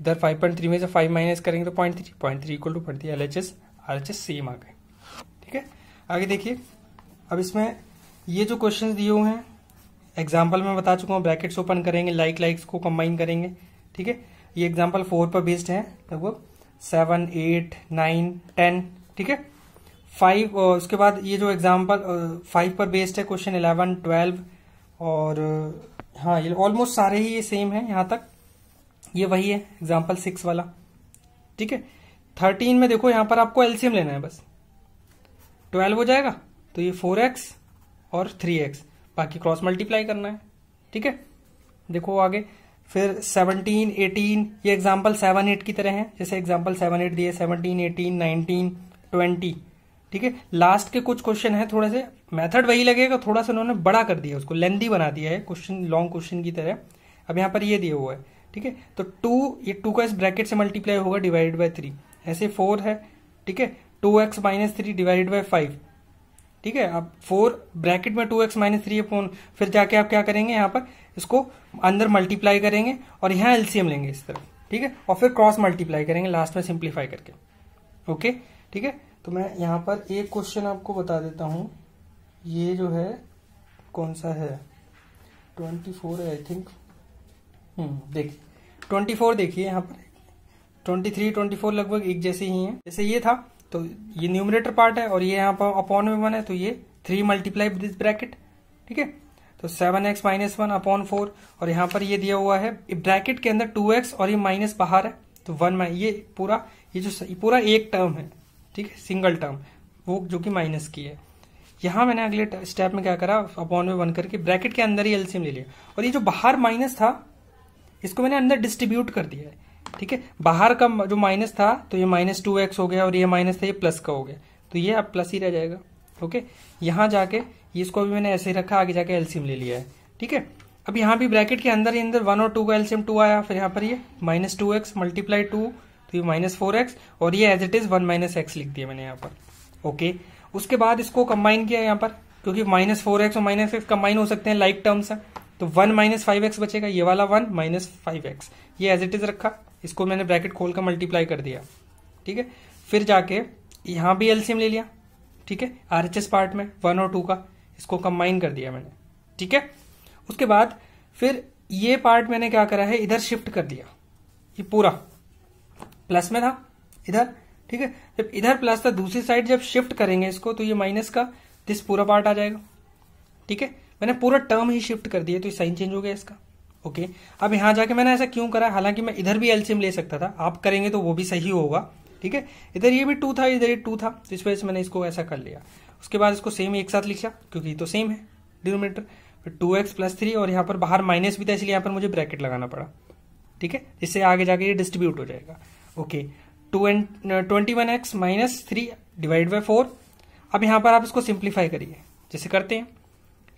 इधर फाइव पॉइंट थ्री में से फाइव माइनस करेंगे तो point three point three equal to point three L H S R H S same आ गए ठीक है आगे देखिए अब इसमें ये जो क्वेश्चन दिए हुए हैं एग्जाम्पल में बता चुका हूँ ब्रैकेट्स ओपन करेंगे लाइक लाइक्स को कंबाइन करेंगे ठीक है ये एग्जाम्पल फोर पर बेस्ड है लगभग सेवन एट नाइन टेन ठीक है फाइव उसके बाद ये जो एग्जाम्पल फाइव पर बेस्ड है क्वेश्चन इलेवन ट्वेल्व और हाँ ये ऑलमोस्ट सारे ही ये सेम है यहाँ तक ये वही है एग्जाम्पल सिक्स वाला ठीक है थर्टीन में देखो यहाँ पर आपको एलसीएम लेना है बस ट्वेल्व हो जाएगा तो ये फोर एक्स और थ्री एक्स बाकी क्रॉस मल्टीप्लाई करना है ठीक है देखो आगे फिर 17, 18 ये एग्जाम्पल सेवन एट की तरह हैं जैसे एग्जाम्पल सेवन एट दिए 17, 18, 19, 20 ठीक है लास्ट के कुछ क्वेश्चन है थोड़े से मेथड वही लगेगा थोड़ा सा उन्होंने बड़ा कर दिया उसको लेंदी बना दिया है क्वेश्चन लॉन्ग क्वेश्चन की तरह अब यहाँ पर ये दिया हुआ है ठीक है तो टू ये टू का इस ब्रैकेट से मल्टीप्लाई होगा डिवाइडेड बाय थ्री ऐसे फोर है ठीक है two x minus three divided by five ठीक है अब फोर ब्रैकेट में two x minus three upon फिर जाके आप क्या करेंगे यहाँ पर इसको अंदर मल्टीप्लाई करेंगे और यहाँ एलसीएम लेंगे इस तरफ ठीक है और फिर क्रॉस मल्टीप्लाई करेंगे लास्ट में सिंप्लीफाई करके ओके ठीक है तो मैं यहाँ पर एक क्वेश्चन आपको बता देता हूँ ये जो है कौन सा है ट्वेंटी फोर है आई थिंक देखिए ट्वेंटी फोर देखिए यहाँ पर ट्वेंटी थ्री ट्वेंटी फोर लगभग एक जैसे ही हैं जैसे ये था तो ये न्यूमिनेटर पार्ट है और ये यहाँ पर अपॉन में वन है तो ये थ्री मल्टीप्लाई दिस ब्रैकेट ठीक है तो seven x minus one upon four और यहाँ पर ये दिया हुआ है ब्रैकेट के अंदर टू एक्स और ये माइनस बाहर है तो वन ये पूरा ये जो पूरा एक टर्म है ठीक है सिंगल टर्म वो जो कि माइनस की है यहां मैंने अगले स्टेप में क्या करा अपॉन में वन करके ब्रैकेट के अंदर ही एलसीएम ले लिया और ये जो बाहर माइनस था इसको मैंने अंदर डिस्ट्रीब्यूट कर दिया है ठीक है बाहर का जो माइनस था तो ये माइनस टू एक्स हो गया और ये माइनस था ये प्लस का हो गया तो ये अब प्लस ही रह जाएगा ओके यहाँ जाके इसको अभी मैंने ऐसे ही रखा आगे जाके एलसीएम ले लिया है ठीक है अब यहाँ भी ब्रैकेट के अंदर ही अंदर वन और टू का एलसीएम टू आया फिर यहाँ पर ये minus two x multiply two तो ये माइनस फोर एक्स और ये as it is one minus x लिख दिया मैंने यहाँ पर ओके उसके बाद इसको कंबाइन किया यहाँ पर क्योंकि माइनस फोर एक्स और माइनस एक्स कंबाइन हो सकते हैं लाइक टर्म्स हैं तो वन माइनस फाइव एक्स बचेगा ये वाला वन माइनस फाइव एक्स ये एज इट इज रखा इसको मैंने ब्रैकेट खोल कर मल्टीप्लाई कर दिया ठीक है फिर जाके यहाँ भी एलसीएम ले लिया ठीक है आर एच एस पार्ट में वन और टू का इसको कंबाइन कर दिया मैंने ठीक है उसके बाद फिर ये पार्ट मैंने क्या करा है इधर शिफ्ट कर दिया ये पूरा प्लस में था इधर ठीक है जब इधर प्लस था दूसरी साइड जब शिफ्ट करेंगे इसको तो ये माइनस का दिस पूरा पार्ट आ जाएगा ठीक है मैंने पूरा टर्म ही शिफ्ट कर दिया तो साइन चेंज हो गया इसका ओके अब यहां जाके मैंने ऐसा क्यों करा हालांकि मैं इधर भी एलसीएम ले सकता था आप करेंगे तो वो भी सही होगा ठीक है इधर ये भी टू था इधर ये टू था तो इस वजह से मैंने इसको ऐसा कर लिया उसके बाद इसको सेम एक साथ लिखा क्योंकि ये तो सेम है denominator two x plus three और यहां पर बाहर माइनस भी था इसलिए यहां पर मुझे ब्रैकेट लगाना पड़ा ठीक है इससे आगे जाके ये डिस्ट्रीब्यूट हो जाएगा okay two and twenty one x minus three divide by four अब यहां पर आप इसको सिंप्लीफाई करिए जैसे करते हैं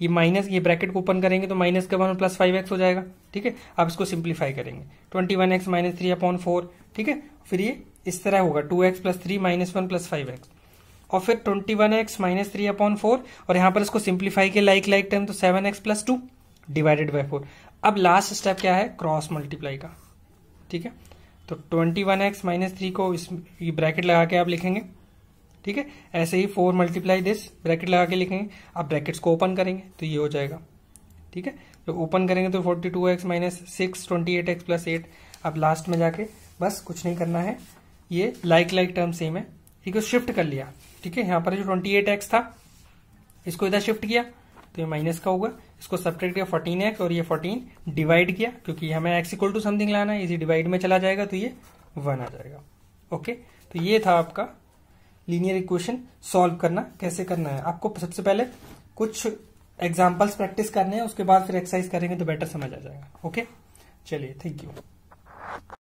ये माइनस ये ब्रैकेट को ओपन करेंगे तो माइनस का वन प्लस फाइव एक्स हो जाएगा ठीक है आप इसको सिंप्लीफाई करेंगे twenty one x minus three upon four ठीक है फिर ये इस तरह होगा two x plus three minus one plus five x और फिर twenty one x minus three upon four और यहां पर इसको सिंप्लीफाई के लाइक लाइक टर्म तो seven x plus two divided by four अब लास्ट स्टेप क्या है क्रॉस मल्टीप्लाई का ठीक है तो twenty one x minus three को इस ब्रैकेट लगा के आप लिखेंगे ठीक है ऐसे ही फोर मल्टीप्लाई दिस ब्रैकेट लगा के लिखेंगे आप ब्रैकेट्स को ओपन करेंगे तो ये हो जाएगा ठीक है तो ओपन करेंगे तो forty two x minus six twenty eight x plus eight अब लास्ट में जाके बस कुछ नहीं करना है ये लाइक लाइक टर्म सेम है ठीक है शिफ्ट कर लिया ठीक है यहाँ पर जो ट्वेंटी एट एक्स था इसको इधर शिफ्ट किया तो ये माइनस का होगा इसको सब्ट्रैक्ट किया फोर्टीन एक्स और ये फोर्टीन डिवाइड किया क्योंकि हमें एक्स इक्वल टू समथिंग लाना है इसी डिवाइड में चला जाएगा तो ये वन आ जाएगा ओके तो ये था आपका लीनियर इक्वेशन सॉल्व करना कैसे करना है आपको सबसे पहले कुछ एग्जाम्पल्स प्रैक्टिस करने हैं उसके बाद फिर एक्सरसाइज करेंगे तो बेटर समझ आ जाएगा ओके चलिए थैंक यू